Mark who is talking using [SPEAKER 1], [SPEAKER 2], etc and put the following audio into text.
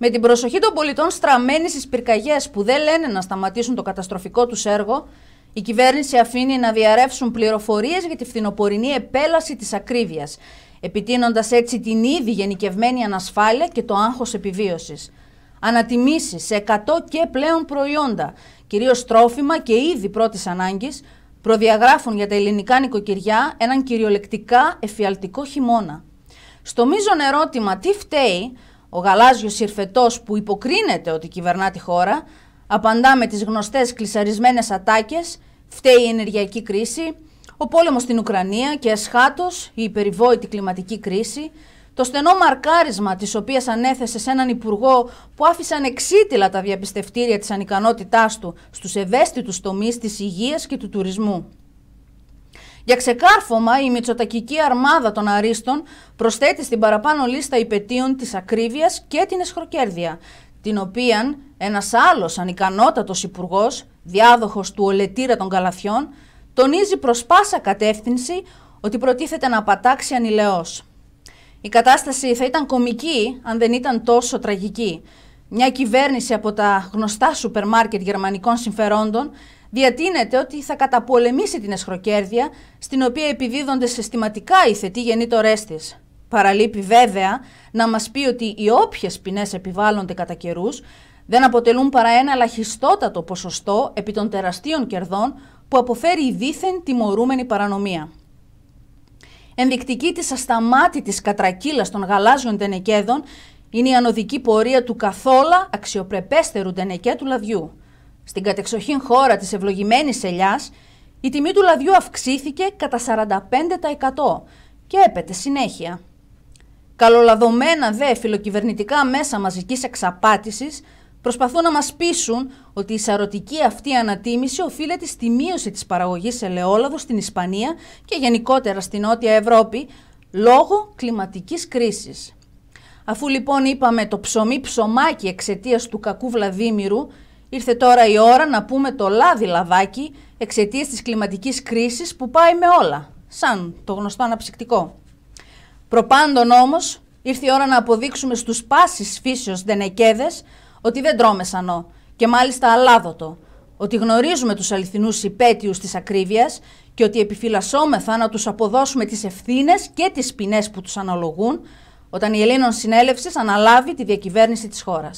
[SPEAKER 1] Με την προσοχή των πολιτών στραμμένη στις πυρκαγιές που δεν λένε να σταματήσουν το καταστροφικό τους έργο, η κυβέρνηση αφήνει να διαρρεύσουν πληροφορίες για τη φθινοπορεινή επέλαση της ακρίβειας, επιτείνοντας έτσι την ήδη γενικευμένη ανασφάλεια και το άγχος επιβίωσης. Ανατιμήσεις σε 100 και πλέον προϊόντα, κυρίως τρόφιμα και είδη πρώτης ανάγκης, προδιαγράφουν για τα ελληνικά νοικοκυριά έναν κυριολεκτικά εφιαλτικό χειμώνα. Στο μείζον ερώτημα τι φταίει, ο γαλάζιος συρφετός που υποκρίνεται ότι κυβερνά τη χώρα, απαντά με τις γνωστές κλεισαρισμένες ατάκες, φταίει η ενεργειακή κρίση, ο πόλεμος στην Ουκρανία και εσχάτως η υπεριβόητη κλιματική κρίση, το στενό μαρκάρισμα της οποίας ανέθεσε σε έναν υπουργό που άφησαν εξίτηλα τα διαπιστευτήρια της ανικανότητάς του στους ευαίσθητους τομείς της υγείας και του τουρισμού. Για ξεκάρφωμα, η Μητσοτακική Αρμάδα των Αρίστων προσθέτει στην παραπάνω λίστα υπετίων της ακρίβειας και την εσχροκέρδεια, την οποία ένας άλλος ανικανότατος υπουργός, διάδοχος του Ολετήρα των Καλαθιών, τονίζει προς πάσα κατεύθυνση ότι προτίθεται να πατάξει ανηλαιώς. Η κατάσταση θα ήταν κομική αν δεν ήταν τόσο τραγική. Μια κυβέρνηση από τα γνωστά σούπερ μάρκετ γερμανικών συμφερόντων διατείνεται ότι θα καταπολεμήσει την εσχροκέρδεια, στην οποία επιδίδονται συστηματικά οι θετοί γεννήτωρέ της. Παραλείπει βέβαια να μας πει ότι οι όποιες ποινές επιβάλλονται κατά καιρούς δεν αποτελούν παρά ένα λαχιστότατο ποσοστό επί των τεραστίων κερδών που αποφέρει η δίθεν τιμωρούμενη παρανομία. Ενδεικτική της ασταμάτητης κατρακύλας των γαλάζιων τενεκέδων είναι η ανωδική πορεία του καθόλου αξιοπρεπέστερου τενεκέ του λαδιού. Στην κατεξοχήν χώρα της ευλογημένης ελιάς, η τιμή του λαδιού αυξήθηκε κατά 45% και έπεται συνέχεια. Καλολαδωμένα δε φιλοκυβερνητικά μέσα μαζικής εξαπάτησης προσπαθούν να μας πείσουν ότι η σαρωτική αυτή ανατίμηση οφείλεται στη μείωση της παραγωγής ελαιόλαδου στην Ισπανία και γενικότερα στην Νότια Ευρώπη λόγω κλιματικής κρίσης. Αφού λοιπόν είπαμε το ψωμί ψωμάκι εξαιτίας του κακού Βλαδίμηρου Ήρθε τώρα η ώρα να πούμε το λάδι λαδάκι εξαιτίας της κλιματικής κρίσης που πάει με όλα, σαν το γνωστό αναψυκτικό. Προπάντων όμως, ήρθε η ώρα να αποδείξουμε στους πάσης φύσεως δενεκέδες ότι δεν τρώμε σανό και μάλιστα αλάδοτο, ότι γνωρίζουμε τους αληθινούς υπέτειους της ακρίβειας και ότι επιφυλασσόμεθα να τους αποδώσουμε τις ευθύνες και τις ποινές που τους αναλογούν όταν η Ελλήνων Συνέλευσης αναλάβει τη διακυβέρνηση της χώρας.